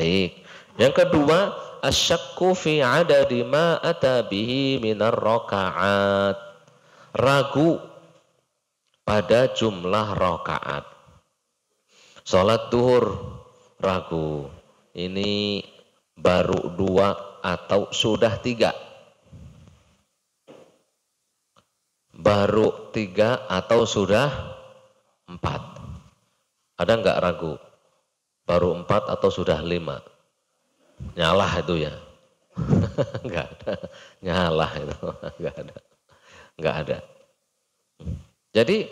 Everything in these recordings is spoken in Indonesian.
Baik. Yang kedua, asyakku fi adadi ma ata minar rokaat Ragu pada jumlah rokaat Salat duhur ragu. Ini baru dua atau sudah tiga. Baru tiga atau sudah empat. Ada nggak ragu? baru empat atau sudah lima? Nyalah itu ya. Enggak ada. Nyalah itu. Enggak ada. Enggak ada. Jadi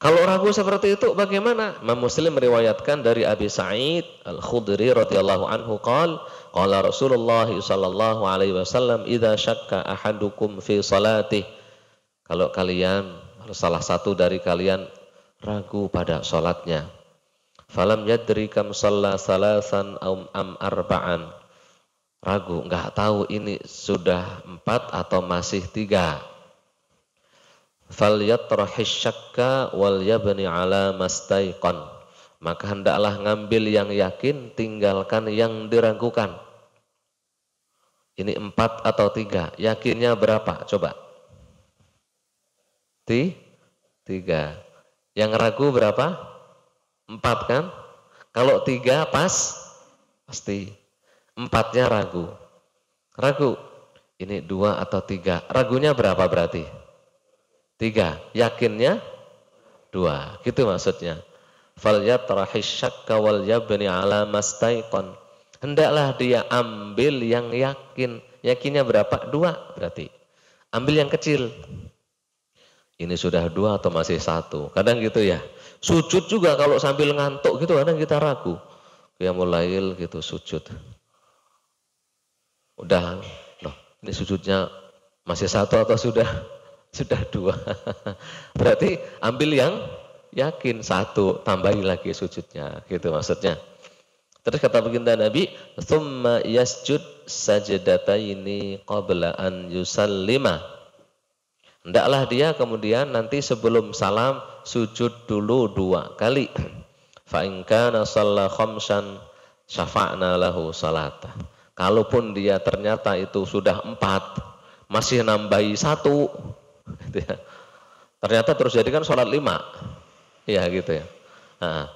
kalau ragu seperti itu bagaimana? Imam Muslim meriwayatkan dari Abi Sa'id Al-Khudri radhiyallahu anhu qal qala Rasulullah sallallahu alaihi wasallam idza syakka ahadukum fi salatih kalau kalian salah satu dari kalian ragu pada salatnya Falam yadri kam shalla salasan um am arba'an. Ragu, nggak tahu ini sudah empat atau masih tiga. Fal yatrahis syakka wal yabni ala mastaiqan. Maka hendaklah ngambil yang yakin, tinggalkan yang diragukan. Ini empat atau tiga, yakinnya berapa? Coba. Tiga. Yang ragu berapa? Empat kan? Kalau tiga pas, pasti. Empatnya ragu. Ragu. Ini dua atau tiga. Ragunya berapa berarti? Tiga. Yakinnya? Dua. Gitu maksudnya. Falyatrahis syakka wal yabni ala mastaiqan. Hendaklah dia ambil yang yakin. Yakinnya berapa? Dua berarti. Ambil yang kecil. Ini sudah dua atau masih satu? Kadang gitu ya. Sujud juga kalau sambil ngantuk gitu kadang kita ragu. Ya mulai gitu sujud. Udah, loh, ini sujudnya masih satu atau sudah sudah dua. Berarti ambil yang yakin satu, tambahin lagi sujudnya gitu maksudnya. Terus kata baginda Nabi, "Tsumma yasjud ini qabla an yusallima." Hendaklah dia kemudian nanti sebelum salam sujud dulu dua kali. Fa in kana shalla khamsan syafa'na lahu salata. Kalaupun dia ternyata itu sudah empat, masih nambahi satu, ternyata terus jadikan sholat lima, ya gitu ya. Nah,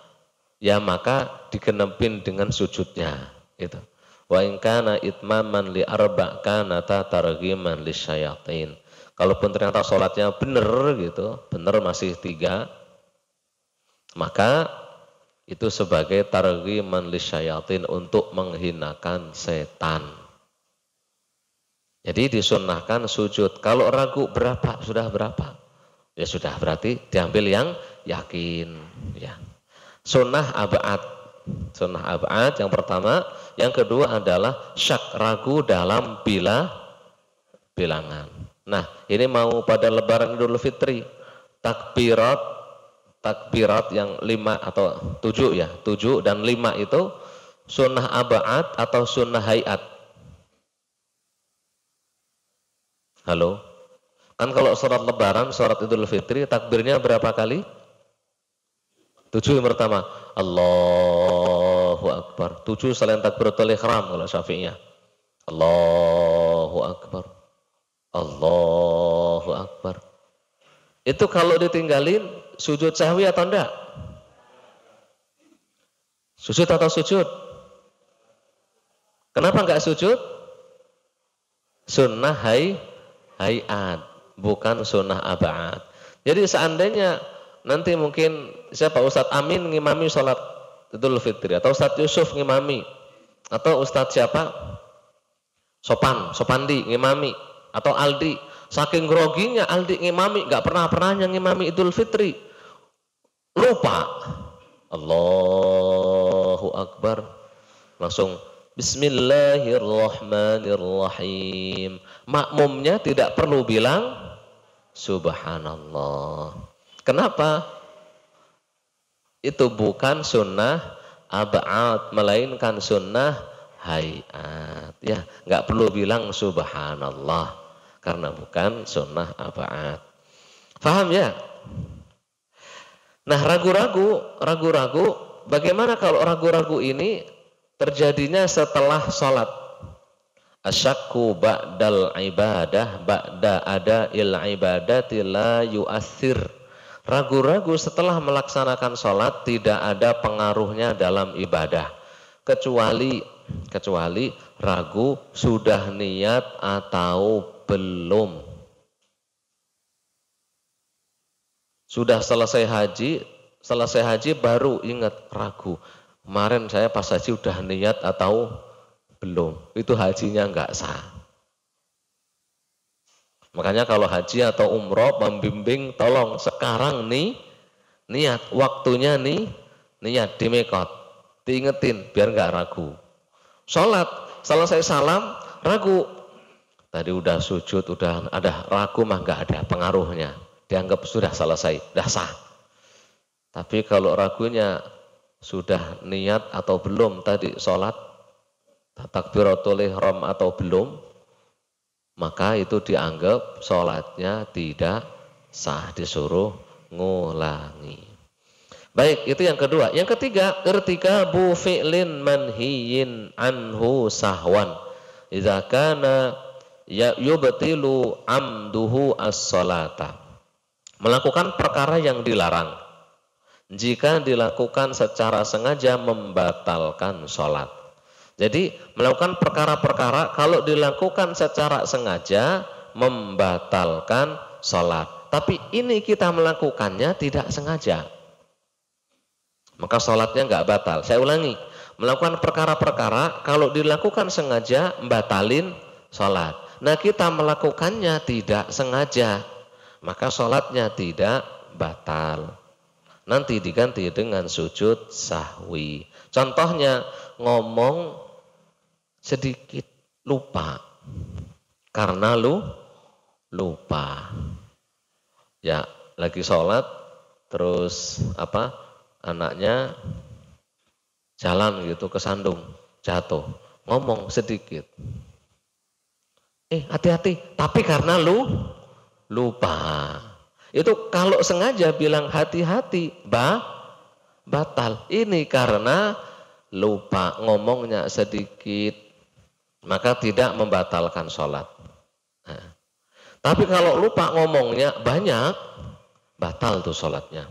ya maka digenepin dengan sujudnya, itu. Wa in kana itmaman li arba kana li syayatin. Kalaupun ternyata sholatnya benar gitu, benar masih tiga, maka itu sebagai targi manlisyayatin untuk menghinakan setan. Jadi disunahkan sujud. Kalau ragu berapa, sudah berapa? Ya sudah berarti diambil yang yakin. Ya. Sunnah abad. Sunnah abad yang pertama. Yang kedua adalah syak ragu dalam bila bilangan. Nah, ini mau pada lebaran Idul Fitri, takbirat takbirat yang lima atau tujuh ya, tujuh dan lima itu sunnah abad atau sunnah hayat. Halo? Kan kalau sholat lebaran, sholat idul fitri, takbirnya berapa kali? Tujuh yang pertama. Allahu Akbar. Tujuh selain takbiratul ikhram kalau syafi'iyah. Allahu Akbar. Allahu Akbar. Itu kalau ditinggalin sujud sahwi atau enggak? Sujud atau sujud? Kenapa enggak sujud? Sunnah hai hayat, bukan sunnah abad. Jadi seandainya nanti mungkin siapa Ustadz Amin ngimami sholat Idul Fitri atau Ustadz Yusuf ngimami atau Ustadz siapa Sopan, Sopandi ngimami atau Aldi saking groginya Aldi ngimami nggak pernah pernah yang ngimami Idul Fitri lupa Allahu Akbar langsung Bismillahirrahmanirrahim makmumnya tidak perlu bilang Subhanallah kenapa itu bukan sunnah abad melainkan sunnah hayat ya nggak perlu bilang subhanallah karena bukan sunnah abaat. Faham ya? Nah ragu-ragu, ragu-ragu, bagaimana kalau ragu-ragu ini terjadinya setelah sholat? Asyakku ba'dal ibadah ba'da ada il ibadati la yu'athir. Ragu-ragu setelah melaksanakan sholat tidak ada pengaruhnya dalam ibadah. Kecuali kecuali ragu sudah niat atau belum. Sudah selesai haji, selesai haji baru ingat ragu. Kemarin saya pas haji sudah niat atau belum. Itu hajinya nggak sah. Makanya kalau haji atau umroh membimbing tolong sekarang nih niat waktunya nih niat di mekot diingetin biar nggak ragu. Sholat setelah saya salam, ragu. Tadi udah sujud, udah ada ragu mah nggak ada pengaruhnya. Dianggap sudah selesai, sudah sah. Tapi kalau ragunya sudah niat atau belum tadi sholat, takbiratul ihram atau belum, maka itu dianggap sholatnya tidak sah disuruh ngulangi. Baik, itu yang kedua. Yang ketiga, bu fi'lin manhiyin anhu sahwan. Iza kana ya yubtilu amduhu as Melakukan perkara yang dilarang. Jika dilakukan secara sengaja membatalkan sholat. Jadi melakukan perkara-perkara kalau dilakukan secara sengaja membatalkan sholat. Tapi ini kita melakukannya tidak sengaja maka sholatnya nggak batal. Saya ulangi, melakukan perkara-perkara kalau dilakukan sengaja batalin sholat. Nah kita melakukannya tidak sengaja, maka sholatnya tidak batal. Nanti diganti dengan sujud sahwi. Contohnya ngomong sedikit lupa karena lu lupa. Ya lagi sholat terus apa anaknya jalan gitu kesandung jatuh ngomong sedikit eh hati-hati tapi karena lu lupa itu kalau sengaja bilang hati-hati bah batal ini karena lupa ngomongnya sedikit maka tidak membatalkan sholat nah, tapi kalau lupa ngomongnya banyak batal tuh sholatnya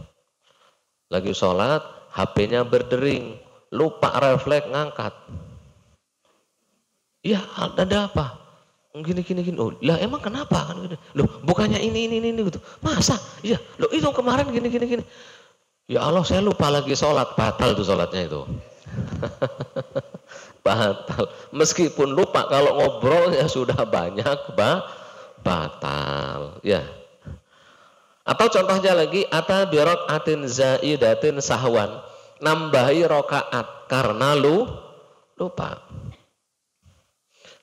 lagi sholat, HP-nya berdering, lupa refleks ngangkat. Ya, ada apa? Gini, gini, gini. Oh, lah emang kenapa? Kan gini. Gitu. Loh, bukannya ini, ini, ini, gitu. Masa? Iya, loh itu kemarin gini, gini, gini. Ya Allah, saya lupa lagi sholat. Batal tuh sholatnya itu. batal. Meskipun lupa, kalau ngobrolnya sudah banyak, bah, batal. Ya, atau contohnya lagi ata birok atin zaidatin sahwan. Nambahi rokaat karena lu lupa.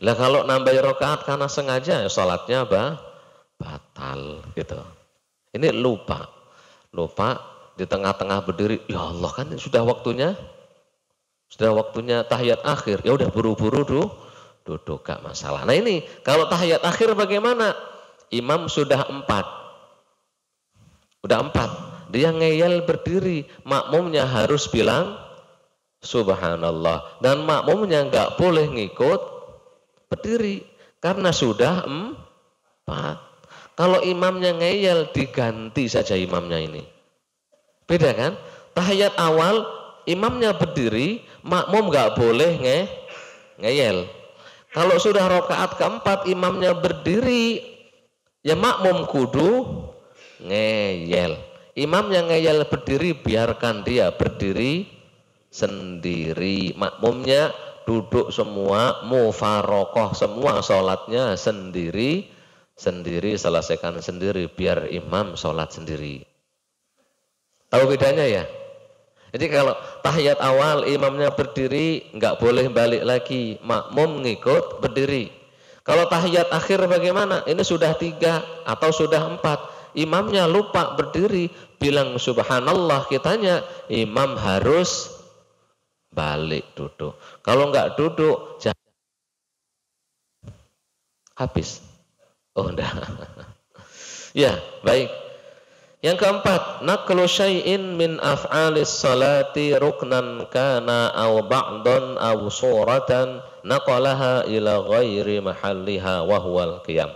Lah kalau nambahi rokaat karena sengaja ya sholatnya apa? Batal gitu. Ini lupa. Lupa di tengah-tengah berdiri. Ya Allah kan sudah waktunya. Sudah waktunya tahiyat akhir. Ya udah buru-buru dulu. Duduk gak masalah. Nah ini kalau tahiyat akhir bagaimana? Imam sudah empat Udah empat. Dia ngeyel berdiri. Makmumnya harus bilang subhanallah. Dan makmumnya nggak boleh ngikut berdiri. Karena sudah empat. Kalau imamnya ngeyel diganti saja imamnya ini. Beda kan? Tahiyat awal imamnya berdiri, makmum nggak boleh nge ngeyel. Kalau sudah rokaat keempat imamnya berdiri, ya makmum kudu ngeyel. Imam yang ngeyel berdiri biarkan dia berdiri sendiri. Makmumnya duduk semua, mufarokoh semua, sholatnya sendiri, sendiri selesaikan sendiri, biar imam sholat sendiri. Tahu bedanya ya? Jadi kalau tahiyat awal imamnya berdiri, nggak boleh balik lagi, makmum ngikut berdiri. Kalau tahiyat akhir bagaimana? Ini sudah tiga atau sudah empat imamnya lupa berdiri, bilang subhanallah kitanya, imam harus balik duduk. Kalau nggak duduk, jangan habis. Oh, enggak. ya, baik. Yang keempat, naklu syai'in min af'alis salati ruknan kana aw ba'dan aw suratan naqalaha ila ghairi mahalliha wa huwal qiyam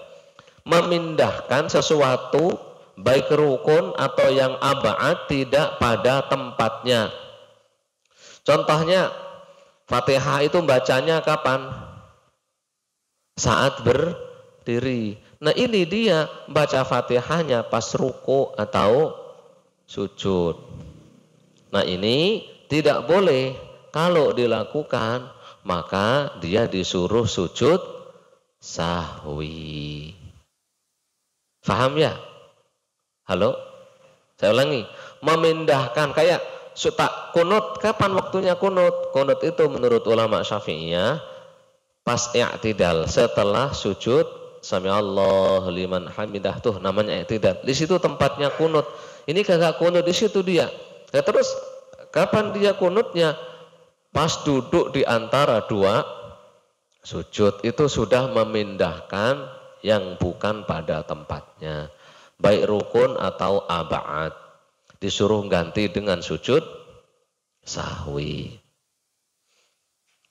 memindahkan sesuatu baik rukun atau yang abad tidak pada tempatnya. Contohnya Fatihah itu bacanya kapan? Saat berdiri. Nah ini dia baca Fatihahnya pas ruku atau sujud. Nah ini tidak boleh kalau dilakukan maka dia disuruh sujud sahwi. Faham ya? Halo? Saya ulangi. Memindahkan kayak suta kunut. Kapan waktunya kunut? Kunut itu menurut ulama syafi'iyah pas i'tidal setelah sujud sami Allah liman hamidah tuh namanya i'tidal. Di situ tempatnya kunut. Ini kagak kunut di situ dia. Ya terus kapan dia kunutnya? Pas duduk di antara dua sujud itu sudah memindahkan yang bukan pada tempatnya. Baik rukun atau abad Disuruh ganti dengan sujud sahwi.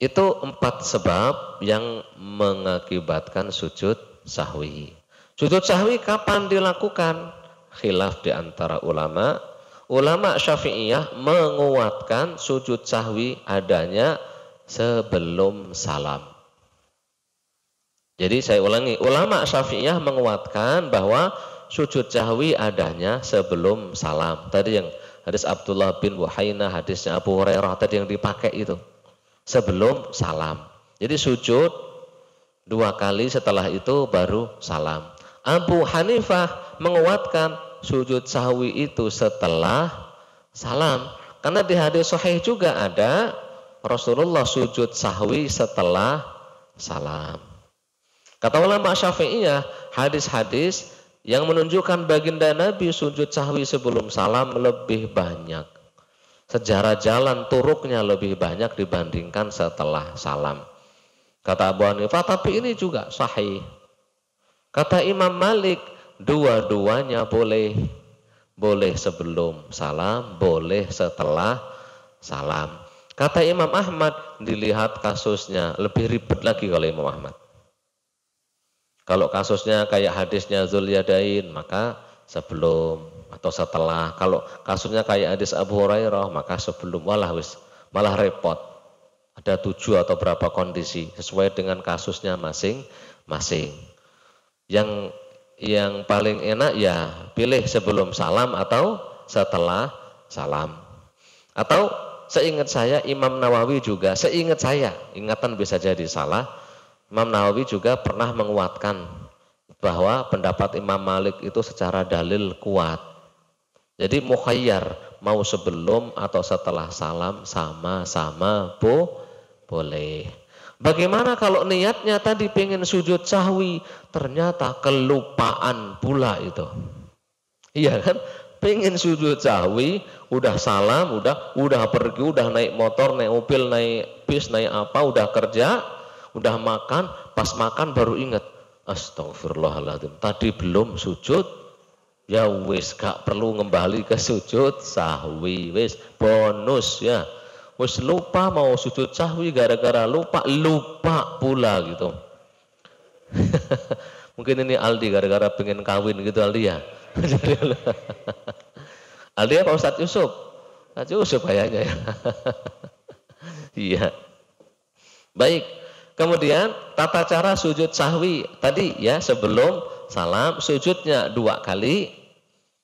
Itu empat sebab yang mengakibatkan sujud sahwi. Sujud sahwi kapan dilakukan? Khilaf di antara ulama. Ulama syafi'iyah menguatkan sujud sahwi adanya sebelum salam. Jadi saya ulangi, ulama Syafi'iyah menguatkan bahwa sujud sahwi adanya sebelum salam. Tadi yang hadis Abdullah bin wahayna hadisnya Abu Hurairah tadi yang dipakai itu. Sebelum salam. Jadi sujud dua kali setelah itu baru salam. Abu Hanifah menguatkan sujud sahwi itu setelah salam. Karena di hadis sahih juga ada Rasulullah sujud sahwi setelah salam. Kata ulama Syafi'iyah, hadis-hadis yang menunjukkan baginda Nabi sujud sahwi sebelum salam lebih banyak. Sejarah jalan turuknya lebih banyak dibandingkan setelah salam. Kata Abu Hanifah, tapi ini juga sahih. Kata Imam Malik, dua-duanya boleh. Boleh sebelum salam, boleh setelah salam. Kata Imam Ahmad, dilihat kasusnya. Lebih ribet lagi kalau Imam Ahmad. Kalau kasusnya kayak hadisnya Zulyadain, maka sebelum atau setelah. Kalau kasusnya kayak hadis Abu Hurairah, maka sebelum malah wis malah repot. Ada tujuh atau berapa kondisi sesuai dengan kasusnya masing-masing. Yang yang paling enak ya pilih sebelum salam atau setelah salam. Atau seingat saya Imam Nawawi juga, seingat saya, ingatan bisa jadi salah, Imam Nawawi juga pernah menguatkan bahwa pendapat Imam Malik itu secara dalil kuat. Jadi mukhayyar mau sebelum atau setelah salam sama-sama bo, boleh. Bagaimana kalau niatnya tadi pengen sujud sahwi, ternyata kelupaan pula itu. Iya kan? pengen sujud sahwi, udah salam, udah udah pergi, udah naik motor, naik mobil, naik bis, naik apa, udah kerja, udah makan, pas makan baru ingat. Astagfirullahaladzim, tadi belum sujud, ya wis gak perlu kembali ke sujud sahwi, wis bonus ya. Wis lupa mau sujud sahwi gara-gara lupa, lupa pula gitu. Mungkin ini Aldi gara-gara pengen kawin gitu Aldi ya. Aldi apa Ustadz Yusuf? Ustadz Yusuf kayaknya ya. Iya. Baik. Kemudian tata cara sujud sahwi tadi ya sebelum salam sujudnya dua kali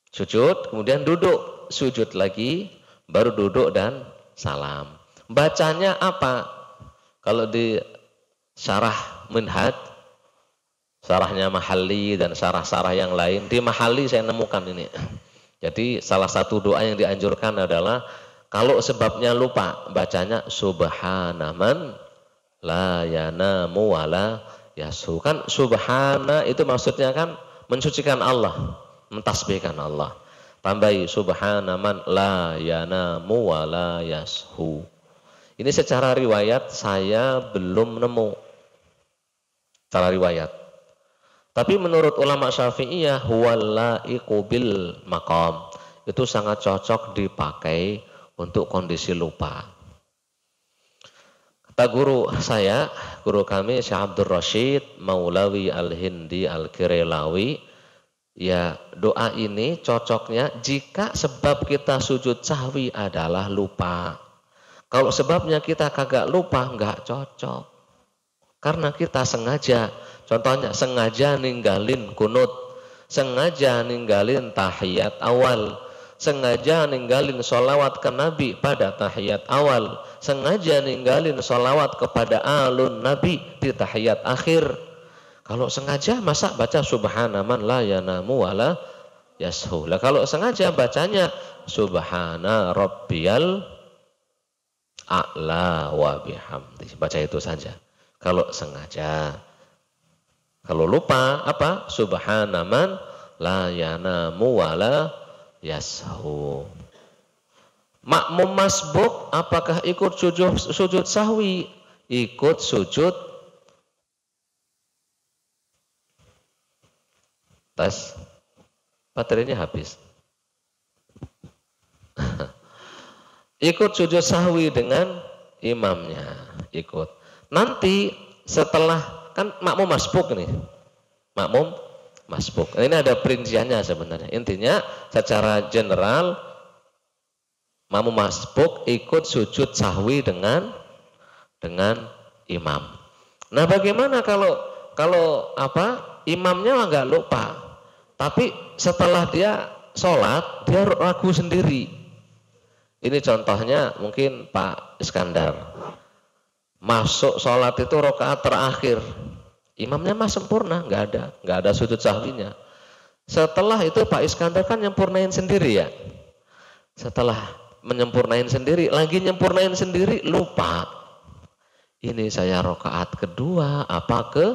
sujud kemudian duduk sujud lagi baru duduk dan salam. Bacanya apa? Kalau di syarah minhaj syarahnya mahali dan syarah-syarah yang lain di mahali saya nemukan ini. Jadi salah satu doa yang dianjurkan adalah kalau sebabnya lupa bacanya subhanaman Layana yanamu yasu. Kan subhana itu maksudnya kan mensucikan Allah, mentasbihkan Allah. Tambahi subhana man la yanamu wa yashu. Ini secara riwayat saya belum nemu. Secara riwayat. Tapi menurut ulama syafi'iyah huwala ikubil makom Itu sangat cocok dipakai untuk kondisi lupa. Pak guru saya, guru kami Syekh Abdul Rashid Maulawi Al-Hindi Al-Kirelawi, ya doa ini cocoknya jika sebab kita sujud sahwi adalah lupa. Kalau sebabnya kita kagak lupa, nggak cocok. Karena kita sengaja, contohnya sengaja ninggalin kunut, sengaja ninggalin tahiyat awal, sengaja ninggalin sholawat ke Nabi pada tahiyat awal, sengaja ninggalin sholawat kepada alun Nabi di tahiyat akhir. Kalau sengaja masa baca subhanaman la yanamu wala yashula. kalau sengaja bacanya subhana rabbiyal a'la wa bihamdi. Baca itu saja. Kalau sengaja. Kalau lupa apa? Subhanaman la yanamu wala yashu. Makmum masbuk apakah ikut sujud, sujud sahwi? Ikut sujud tas baterainya habis. ikut sujud sahwi dengan imamnya ikut. Nanti setelah kan makmum masbuk nih. Makmum masbuk. Ini ada perinciannya sebenarnya. Intinya secara general mamu masbuk ikut sujud sahwi dengan dengan imam. Nah, bagaimana kalau kalau apa? Imamnya nggak lupa. Tapi setelah dia sholat, dia ragu sendiri. Ini contohnya mungkin Pak Iskandar. Masuk sholat itu rokaat terakhir, Imamnya mah sempurna, nggak ada, nggak ada sudut sahwinya. Setelah itu Pak Iskandar kan nyempurnain sendiri ya. Setelah menyempurnain sendiri, lagi nyempurnain sendiri lupa. Ini saya rokaat kedua, apa ke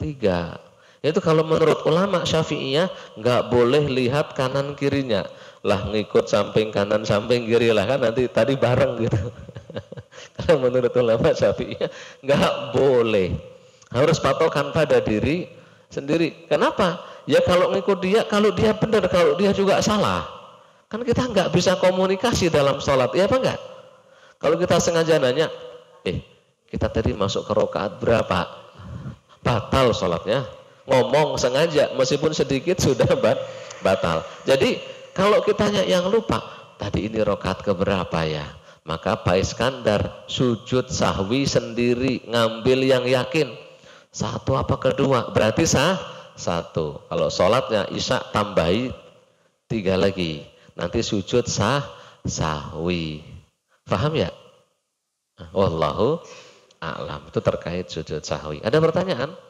tiga? Itu kalau menurut ulama syafi'iyah nggak boleh lihat kanan kirinya. Lah ngikut samping kanan samping kiri lah kan nanti tadi bareng gitu. kalau menurut ulama syafi'iyah nggak boleh. Harus patokan pada diri sendiri. Kenapa? Ya kalau ngikut dia, kalau dia benar, kalau dia juga salah. Kan kita nggak bisa komunikasi dalam sholat, ya apa enggak? Kalau kita sengaja nanya, eh kita tadi masuk ke rokaat berapa? Batal sholatnya. Ngomong sengaja, meskipun sedikit sudah batal. Jadi kalau kita yang lupa, tadi ini rokaat keberapa ya? Maka Pak Iskandar sujud sahwi sendiri, ngambil yang yakin satu apa kedua? Berarti sah satu. Kalau sholatnya isya tambahi tiga lagi. Nanti sujud sah sahwi. Faham ya? Wallahu a'lam. Itu terkait sujud sahwi. Ada pertanyaan?